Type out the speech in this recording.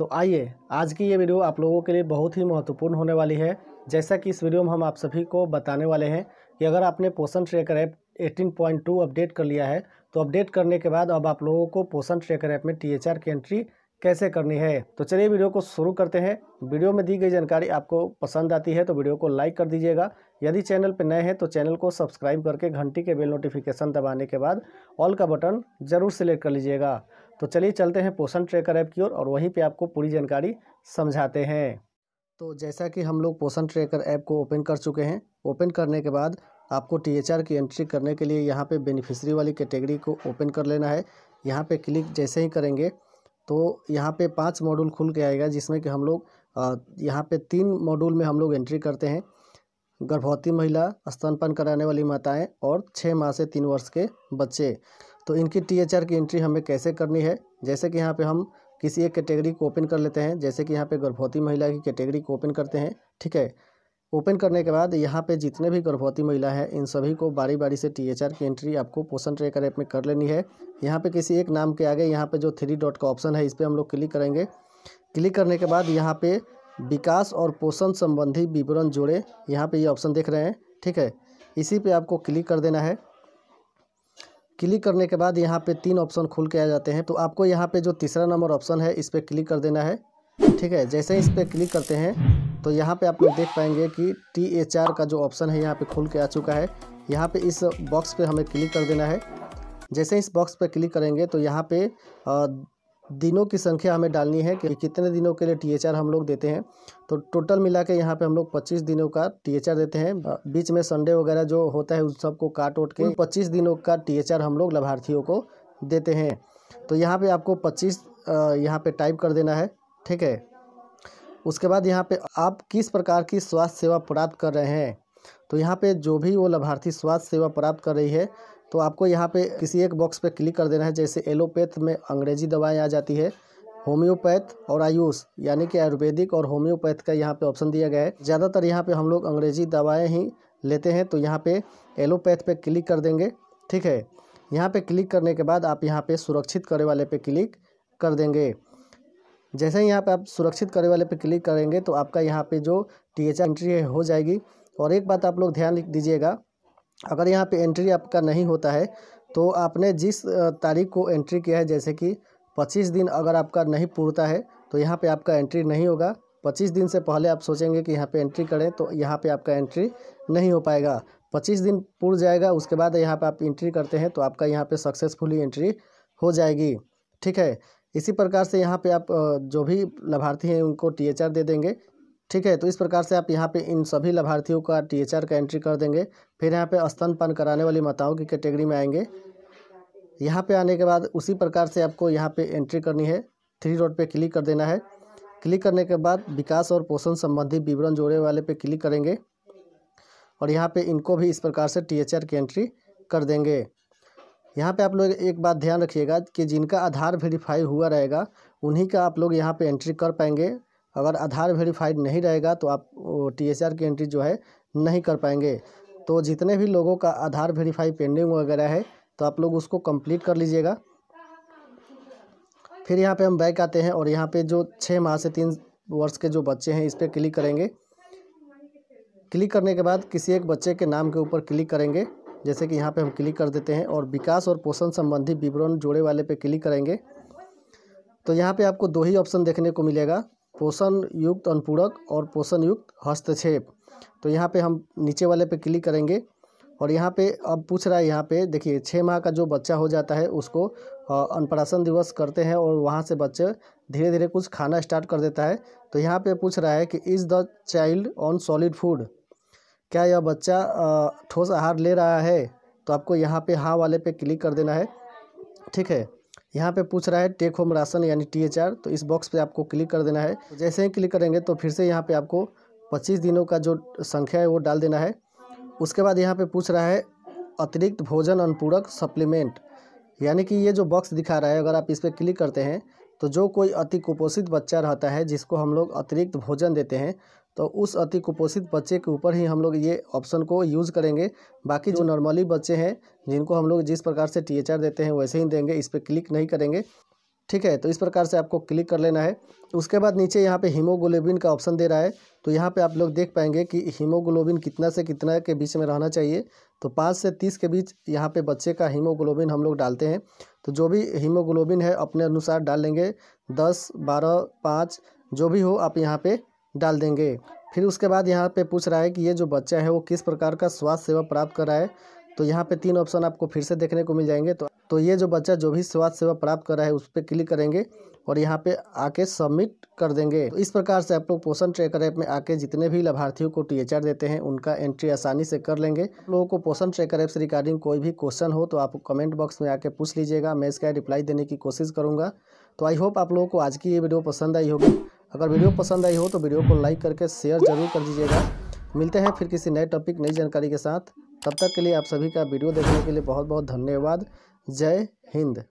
तो आइए आज की ये वीडियो आप लोगों के लिए बहुत ही महत्वपूर्ण होने वाली है जैसा कि इस वीडियो में हम आप सभी को बताने वाले हैं कि अगर आपने पोषण ट्रेकर ऐप 18.2 अपडेट कर लिया है तो अपडेट करने के बाद अब आप लोगों को पोषण ट्रेकर ऐप में टी की एंट्री कैसे करनी है तो चलिए वीडियो को शुरू करते हैं वीडियो में दी गई जानकारी आपको पसंद आती है तो वीडियो को लाइक कर दीजिएगा यदि चैनल पर नए हैं तो चैनल को सब्सक्राइब करके घंटी के बेल नोटिफिकेशन दबाने के बाद ऑल का बटन जरूर सेलेक्ट कर लीजिएगा तो चलिए चलते हैं पोषण ट्रेकर ऐप की ओर और, और वहीं पे आपको पूरी जानकारी समझाते हैं तो जैसा कि हम लोग पोषण ट्रेकर ऐप को ओपन कर चुके हैं ओपन करने के बाद आपको टी की एंट्री करने के लिए यहाँ पे बेनिफिशरी वाली कैटेगरी को ओपन कर लेना है यहाँ पे क्लिक जैसे ही करेंगे तो यहाँ पे पांच मॉड्यूल खुल के आएगा जिसमें कि हम लोग यहाँ पे तीन मॉड्यूल में हम लोग एंट्री करते हैं गर्भवती महिला स्तनपान कराने वाली माताएं और छः माह से तीन वर्ष के बच्चे तो इनकी टी एच आर की एंट्री हमें कैसे करनी है जैसे कि यहाँ पे हम किसी एक कैटेगरी को ओपन कर लेते हैं जैसे कि यहाँ पे गर्भवती महिला की कैटेगरी को ओपन करते हैं ठीक है ओपन करने के बाद यहाँ पे जितने भी गर्भवती महिला है इन सभी को बारी बारी से टी एच आर की एंट्री आपको पोषण ट्रेकर ऐप में कर लेनी है यहाँ पे किसी एक नाम के आगे यहाँ पे जो थ्री डॉट का ऑप्शन है इस पर हम लोग क्लिक करेंगे क्लिक करने के बाद यहाँ पे विकास और पोषण संबंधी विवरण जोड़े यहाँ पे ये यह ऑप्शन देख रहे हैं ठीक है इसी पे आपको क्लिक कर देना है क्लिक करने के बाद यहाँ पे तीन ऑप्शन खुल के आ जाते हैं तो आपको यहाँ पे जो तीसरा नंबर ऑप्शन है इस पर क्लिक कर देना है ठीक है जैसे ही इस पर क्लिक करते हैं तो यहाँ पे आप लोग देख पाएंगे कि टी एच आर का जो ऑप्शन है यहाँ पे खुल के आ चुका है यहाँ पे इस बॉक्स पे हमें क्लिक कर देना है जैसे इस बॉक्स पे क्लिक करेंगे तो यहाँ पे दिनों की संख्या हमें डालनी है कि कितने दिनों के लिए आर हम लोग देते हैं तो टोटल मिला के यहाँ पे हम लोग 25 दिनों का आर देते हैं बीच में संडे वगैरह जो होता है उन सबको काट ओट के 25 दिनों का आर हम लोग लाभार्थियों को देते हैं तो यहाँ पे आपको 25 यहाँ पे टाइप कर देना है ठीक है उसके बाद यहाँ पे आप किस प्रकार की स्वास्थ्य सेवा प्राप्त कर रहे हैं तो यहाँ पे जो भी वो लाभार्थी स्वास्थ्य सेवा प्राप्त कर रही है तो आपको यहाँ पे किसी एक बॉक्स पे क्लिक कर देना है जैसे एलोपैथ में अंग्रेजी दवाएं आ जाती है होम्योपैथ और आयुष यानी कि आयुर्वेदिक और होम्योपैथ का यहाँ पे ऑप्शन दिया गया है ज़्यादातर यहाँ पे हम लोग अंग्रेजी दवाएं ही लेते हैं तो यहाँ पे एलोपैथ पे क्लिक कर देंगे ठीक है यहाँ पे क्लिक करने के बाद आप यहाँ पर सुरक्षित करे वाले पर क्लिक कर देंगे जैसे ही यहाँ पर आप सुरक्षित करे वाले पर क्लिक करेंगे तो आपका यहाँ पर जो टी एच एंट्री है हो जाएगी और एक बात आप लोग ध्यान दीजिएगा अगर यहाँ पे एंट्री आपका नहीं होता है तो आपने जिस तारीख को एंट्री किया है जैसे कि पच्चीस दिन अगर आपका नहीं पूर्ता है तो यहाँ पे आपका एंट्री नहीं होगा पच्चीस दिन से पहले आप सोचेंगे कि यहाँ पे एंट्री करें तो यहाँ पे आपका एंट्री नहीं हो पाएगा पच्चीस दिन पूर जाएगा उसके बाद यहाँ पे आप एंट्री करते हैं तो आपका यहाँ पर सक्सेसफुली एंट्री हो जाएगी ठीक है इसी प्रकार से यहाँ पर आप जो भी लाभार्थी हैं उनको टी दे देंगे ठीक है तो इस प्रकार से आप यहाँ पे इन सभी लाभार्थियों का आर का एंट्री कर देंगे फिर यहाँ पे स्तनपान कराने वाली माताओं की कैटेगरी में आएंगे यहाँ पे आने के बाद उसी प्रकार से आपको यहाँ पे एंट्री करनी है थ्री डॉट पे क्लिक कर देना है क्लिक करने के बाद विकास और पोषण संबंधी विवरण जोड़े वाले पे क्लिक करेंगे और यहाँ पर इनको भी इस प्रकार से आर की एंट्री कर देंगे यहाँ पर आप लोग एक बात ध्यान रखिएगा कि जिनका आधार वेरीफाई हुआ रहेगा उन्हीं का आप लोग यहाँ पर एंट्री कर पाएंगे अगर आधार वेरीफाइड नहीं रहेगा तो आप टी एस आर की एंट्री जो है नहीं कर पाएंगे तो जितने भी लोगों का आधार वेरीफाई पेंडिंग वगैरह है तो आप लोग उसको कंप्लीट कर लीजिएगा फिर यहाँ पे हम बैक आते हैं और यहाँ पे जो छः माह से तीन वर्ष के जो बच्चे हैं इस पर क्लिक करेंगे क्लिक करने के बाद किसी एक बच्चे के नाम के ऊपर क्लिक करेंगे जैसे कि यहाँ पे हम क्लिक कर देते हैं और विकास और पोषण संबंधी विवरण जोड़े वाले पे क्लिक करेंगे तो यहाँ पे आपको दो ही ऑप्शन देखने को मिलेगा पोषण युक्त अनुपूरक और पोषण युक्त हस्तक्षेप तो यहाँ पे हम नीचे वाले पे क्लिक करेंगे और यहाँ पे अब पूछ रहा है यहाँ पे देखिए छः माह का जो बच्चा हो जाता है उसको अनप्राशन दिवस करते हैं और वहाँ से बच्चे धीरे धीरे कुछ खाना स्टार्ट कर देता है तो यहाँ पे पूछ रहा है कि is the child on solid food क्या यह बच्चा ठोस आहार ले रहा है तो आपको यहाँ पे हाँ वाले पे क्लिक कर देना है ठीक है यहाँ पे पूछ रहा है टेक होम राशन यानी टी एच आर तो इस बॉक्स पे आपको क्लिक कर देना है तो जैसे ही क्लिक करेंगे तो फिर से यहाँ पे आपको 25 दिनों का जो संख्या है वो डाल देना है उसके बाद यहाँ पे पूछ रहा है अतिरिक्त भोजन अनुपूरक सप्लीमेंट यानी कि ये जो बॉक्स दिखा रहा है अगर आप इस पर क्लिक करते हैं तो जो कोई अति कुपोषित बच्चा रहता है जिसको हम लोग अतिरिक्त भोजन देते हैं तो उस अति कुपोषित बच्चे के ऊपर ही हम लोग ये ऑप्शन को यूज़ करेंगे बाकी जो नॉर्मली बच्चे हैं जिनको हम लोग जिस प्रकार से टीएचआर देते हैं वैसे ही देंगे इस पर क्लिक नहीं करेंगे ठीक है तो इस प्रकार से आपको क्लिक कर लेना है उसके बाद नीचे यहाँ पे हीमोग्लोबिन का ऑप्शन दे रहा है तो यहाँ पे आप लोग देख पाएंगे कि हीमोग्लोबिन कितना से कितना के बीच में रहना चाहिए तो पाँच से तीस के बीच यहाँ पे बच्चे का हीमोग्लोबिन हम लोग डालते हैं तो जो भी हीमोग्लोबिन है अपने अनुसार डाल लेंगे दस बारह पाँच जो भी हो आप यहाँ पे डाल देंगे फिर उसके बाद यहाँ पे पूछ रहा है कि ये जो बच्चा है वो किस प्रकार का स्वास्थ्य सेवा प्राप्त कर रहा है तो यहाँ पे तीन ऑप्शन आपको फिर से देखने को मिल जाएंगे तो तो ये जो बच्चा जो भी स्वास्थ्य सेवा प्राप्त कर रहा है उस पर क्लिक करेंगे और यहाँ पे आके सबमिट कर देंगे तो इस प्रकार से आप लोग पोषण ट्रैकर ऐप में आके जितने भी लाभार्थियों को टी देते हैं उनका एंट्री आसानी से कर लेंगे लोगों को पोषण ट्रैकर ऐप से रिगार्डिंग कोई भी क्वेश्चन हो तो आप कमेंट बॉक्स में आके पूछ लीजिएगा मैं इसका रिप्लाई देने की कोशिश करूँगा तो आई होप आप लोगों को आज की ये वीडियो पसंद आई होगी अगर वीडियो पसंद आई हो तो वीडियो को लाइक करके शेयर जरूर कर दीजिएगा मिलते हैं फिर किसी नए टॉपिक नई जानकारी के साथ तब तक के लिए आप सभी का वीडियो देखने के लिए बहुत बहुत धन्यवाद जय हिंद